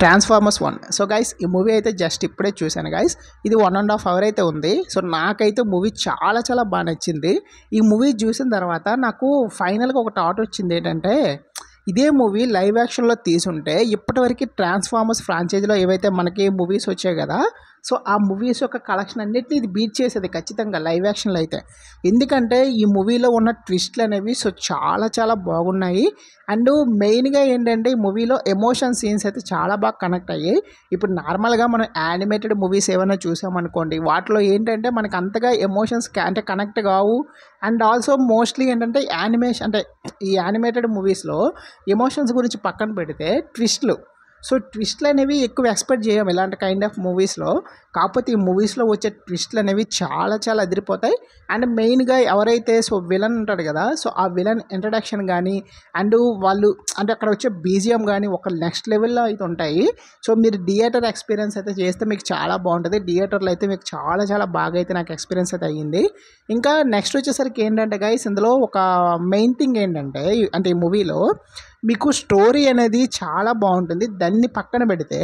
transformers one so guys ఈ movie అయితే just ఇప్పుడే చూశాను గైస్ ఇది వన్ అండ్ హాఫ్ అవర్ అయితే ఉంది సో నాకైతే మూవీ చాలా చాలా బాగా నచ్చింది ఈ మూవీ చూసిన తర్వాత నాకు ఫైనల్గా ఒక టాట్ వచ్చింది ఏంటంటే ఇదే మూవీ లైవ్ యాక్షన్లో తీసుంటే ఇప్పటివరకు ట్రాన్స్ఫార్మర్స్ ఫ్రాంచైజీలో ఏవైతే మనకి మూవీస్ వచ్చాయి కదా సో ఆ మూవీస్ యొక్క కలెక్షన్ అన్నిటిని ఇది బీట్ చేసేది ఖచ్చితంగా లైవ్ యాక్షన్లో అయితే ఎందుకంటే ఈ మూవీలో ఉన్న ట్విస్ట్లు అనేవి సో చాలా చాలా బాగున్నాయి అండ్ మెయిన్గా ఏంటంటే ఈ మూవీలో ఎమోషన్ సీన్స్ అయితే చాలా బాగా కనెక్ట్ అయ్యాయి ఇప్పుడు నార్మల్గా మనం యానిమేటెడ్ మూవీస్ ఏమైనా చూసామనుకోండి వాటిలో ఏంటంటే మనకు అంతగా ఎమోషన్స్ అంటే కనెక్ట్ కావు అండ్ ఆల్సో మోస్ట్లీ ఏంటంటే యానిమేషన్ అంటే ఈ యానిమేటెడ్ మూవీస్లో ఎమోషన్స్ గురించి పక్కన పెడితే ట్విస్ట్లు సో ట్విస్ట్లు అనేవి ఎక్కువ ఎక్స్పెక్ట్ చేయము ఇలాంటి కైండ్ ఆఫ్ మూవీస్లో కాకపోతే ఈ మూవీస్లో వచ్చే ట్విస్ట్లు అనేవి చాలా చాలా అదిరిపోతాయి అండ్ మెయిన్గా ఎవరైతే సో విలన్ ఉంటాడు కదా సో ఆ విలన్ ఇంట్రడక్షన్ కానీ అండ్ వాళ్ళు అంటే అక్కడ వచ్చే బీజిఎం కానీ ఒక నెక్స్ట్ లెవెల్లో అయితే ఉంటాయి సో మీరు థియేటర్ ఎక్స్పీరియన్స్ అయితే చేస్తే మీకు చాలా బాగుంటుంది థియేటర్లో అయితే మీకు చాలా చాలా బాగా అయితే నాకు ఎక్స్పీరియన్స్ అయితే అయ్యింది ఇంకా నెక్స్ట్ వచ్చేసరికి ఏంటంటే గైస్ ఇందులో ఒక మెయిన్ థింగ్ ఏంటంటే అంటే ఈ మూవీలో మీకు స్టోరీ అనేది చాలా బాగుంటుంది దాన్ని పక్కన పెడితే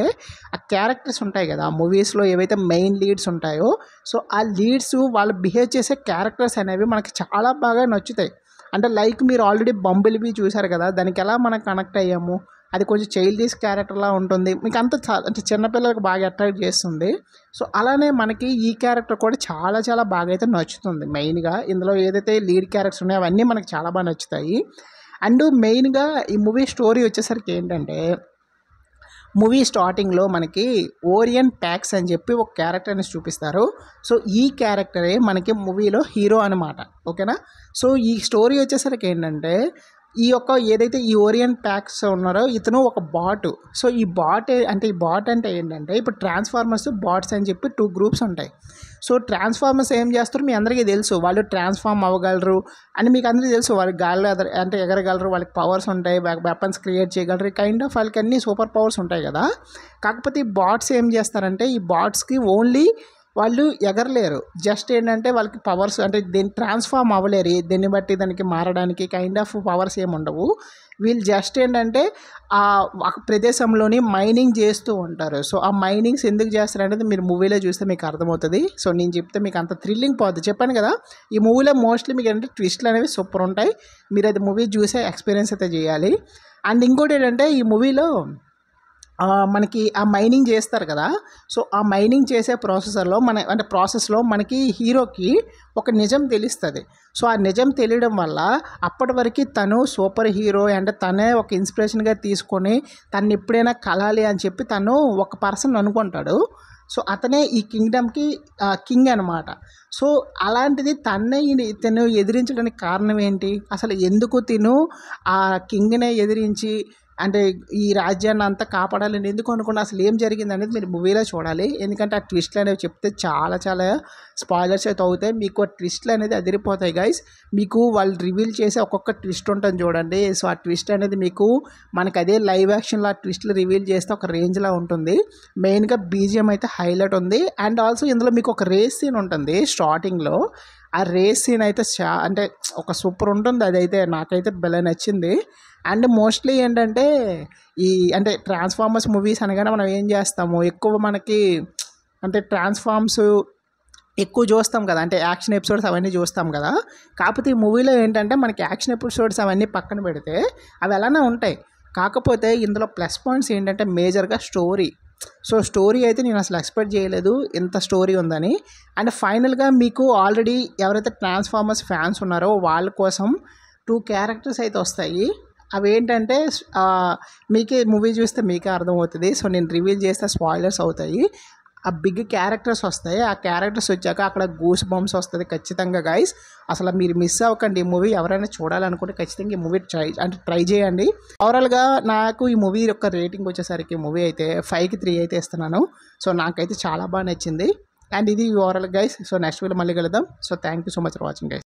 ఆ క్యారెక్టర్స్ ఉంటాయి కదా మూవీస్లో ఏవైతే ఏవైతే మెయిన్ లీడ్స్ ఉంటాయో సో ఆ లీడ్స్ వాళ్ళు బిహేవ్ చేసే క్యారెక్టర్స్ అనేవి మనకి చాలా బాగా నచ్చుతాయి అంటే లైక్ మీరు ఆల్రెడీ బంబిల్ బీ చూశారు కదా దానికి ఎలా మనం కనెక్ట్ అయ్యాము అది కొంచెం చైల్డిష్ క్యారెక్టర్లా ఉంటుంది మీకు అంత అంటే చిన్నపిల్లలకు బాగా అట్రాక్ట్ చేస్తుంది సో అలానే మనకి ఈ క్యారెక్టర్ కూడా చాలా చాలా బాగా అయితే నచ్చుతుంది మెయిన్గా ఇందులో ఏదైతే లీడ్ క్యారెక్టర్స్ ఉన్నాయో అవన్నీ మనకు చాలా బాగా నచ్చుతాయి అండ్ మెయిన్గా ఈ మూవీ స్టోరీ వచ్చేసరికి ఏంటంటే మూవీ స్టార్టింగ్లో మనకి ఓరియన్ ప్యాక్స్ అని చెప్పి ఒక క్యారెక్టర్ని చూపిస్తారు సో ఈ క్యారెక్టరే మనకి మూవీలో హీరో అనమాట ఓకేనా సో ఈ స్టోరీ వచ్చేసరికి ఏంటంటే ఈ యొక్క ఏదైతే ఈ ఓరియన్ ప్యాక్స్ ఉన్నారో ఇతను ఒక బాట్ సో ఈ బాట్ అంటే ఈ బాట్ అంటే ఏంటంటే ఇప్పుడు ట్రాన్స్ఫార్మర్స్ బాట్స్ అని చెప్పి టూ గ్రూప్స్ ఉంటాయి సో ట్రాన్స్ఫార్మర్స్ ఏం చేస్తారు మీ అందరికీ తెలుసు వాళ్ళు ట్రాన్స్ఫార్మ్ అవ్వగలరు అని మీకు అందరికీ తెలుసు వాళ్ళు గాల్లో అంటే ఎగరగలరు వాళ్ళకి పవర్స్ ఉంటాయి వెపన్స్ క్రియేట్ చేయగలరు కైండ్ ఆఫ్ వాళ్ళకి అన్ని సూపర్ పవర్స్ ఉంటాయి కదా కాకపోతే ఈ బాట్స్ ఏం చేస్తారంటే ఈ బాట్స్కి ఓన్లీ వాళ్ళు ఎగరలేరు జస్ట్ ఏంటంటే వాళ్ళకి పవర్స్ అంటే దీన్ని ట్రాన్స్ఫార్మ్ అవ్వలేరు దీన్ని బట్టి దానికి మారడానికి కైండ్ ఆఫ్ పవర్స్ ఏమి ఉండవు వీళ్ళు జస్ట్ ఏంటంటే ఆ ప్రదేశంలోని మైనింగ్ చేస్తూ ఉంటారు సో ఆ మైనింగ్స్ ఎందుకు చేస్తారు అనేది మీరు మూవీలో చూస్తే మీకు అర్థమవుతుంది సో నేను చెప్తే మీకు అంత థ్రిల్లింగ్ పోద్ది చెప్పాను కదా ఈ మూవీలో మోస్ట్లీ మీకు ఏంటంటే ట్విస్ట్లు అనేవి సూపర్ ఉంటాయి మీరు అది మూవీ చూసే ఎక్స్పీరియన్స్ అయితే చేయాలి అండ్ ఇంకోటి ఏంటంటే ఈ మూవీలో మనకి ఆ మైనింగ్ చేస్తారు కదా సో ఆ మైనింగ్ చేసే ప్రాసెసర్లో మన అంటే ప్రాసెస్లో మనకి హీరోకి ఒక నిజం తెలుస్తుంది సో ఆ నిజం తెలియడం వల్ల అప్పటి వరకు తను సూపర్ హీరో అంటే తనే ఒక ఇన్స్పిరేషన్గా తీసుకొని తను ఎప్పుడైనా కలాలి అని చెప్పి తను ఒక పర్సన్ అనుకుంటాడు సో అతనే ఈ కింగ్డమ్కి కింగ్ అనమాట సో అలాంటిది తన్నే తను ఎదిరించడానికి కారణం ఏంటి అసలు ఎందుకు తిను ఆ కింగ్నే ఎదిరించి అంటే ఈ రాజ్యాన్ని అంతా కాపాడాలని ఎందుకు అనుకున్నా అసలు ఏం జరిగింది అనేది మీరు మూవీలో చూడాలి ఎందుకంటే ఆ ట్విస్ట్లు అనేవి చెప్తే చాలా చాలా స్పాయిలర్స్ అయితే అవుతాయి మీకు ఆ ట్విస్ట్లు అనేది అదిరిపోతాయి గైస్ మీకు వాళ్ళు రివీల్ చేసే ఒక్కొక్క ట్విస్ట్ ఉంటుంది చూడండి సో ఆ ట్విస్ట్ అనేది మీకు మనకు అదే లైవ్ యాక్షన్లో ఆ ట్విస్ట్లు రివీల్ చేస్తే ఒక రేంజ్లా ఉంటుంది మెయిన్గా బీజిఎం అయితే హైలైట్ ఉంది అండ్ ఆల్సో ఇందులో మీకు ఒక రేస్ సీన్ ఉంటుంది స్టార్టింగ్లో ఆ రేస్ సీన్ అయితే చా అంటే ఒక సూపర్ ఉంటుంది అదైతే నాకైతే బెల నచ్చింది అండ్ మోస్ట్లీ ఏంటంటే ఈ అంటే ట్రాన్స్ఫార్మర్స్ మూవీస్ అనగానే మనం ఏం చేస్తాము ఎక్కువ మనకి అంటే ట్రాన్స్ఫార్మ్స్ ఎక్కువ చూస్తాం కదా అంటే యాక్షన్ ఎపిసోడ్స్ అవన్నీ చూస్తాం కదా కాకపోతే ఈ మూవీలో ఏంటంటే మనకి యాక్షన్ ఎపిసోడ్స్ అవన్నీ పక్కన పెడితే అవి ఎలానే ఉంటాయి కాకపోతే ఇందులో ప్లస్ పాయింట్స్ ఏంటంటే మేజర్గా స్టోరీ సో స్టోరీ అయితే నేను అసలు ఎక్స్పెక్ట్ చేయలేదు ఇంత స్టోరీ ఉందని అండ్ ఫైనల్గా మీకు ఆల్రెడీ ఎవరైతే ట్రాన్స్ఫార్మర్స్ ఫ్యాన్స్ ఉన్నారో వాళ్ళ కోసం టూ క్యారెక్టర్స్ అయితే వస్తాయి అవి ఏంటంటే మీకే మూవీ చూస్తే మీకే అర్థమవుతుంది సో నేను రివీల్ చేస్తే స్పాయిలర్స్ అవుతాయి ఆ బిగ్ క్యారెక్టర్స్ వస్తాయి ఆ క్యారెక్టర్స్ వచ్చాక అక్కడ గూస్ బాంబ్స్ వస్తుంది ఖచ్చితంగా గాయస్ అసలు మీరు మిస్ అవ్వకండి ఈ మూవీ ఎవరైనా చూడాలనుకుంటే ఖచ్చితంగా ఈ మూవీ ట్రై అంటే ట్రై చేయండి ఓవరాల్గా నాకు ఈ మూవీ యొక్క రేటింగ్ వచ్చేసరికి మూవీ అయితే ఫైవ్కి త్రీ అయితే ఇస్తున్నాను సో నాకైతే చాలా బాగా నచ్చింది అండ్ ఇది ఓవరాల్ గైస్ సో నెక్స్ట్ వీళ్ళు మళ్ళీ కలుద్దాం so thank you so much for watching guys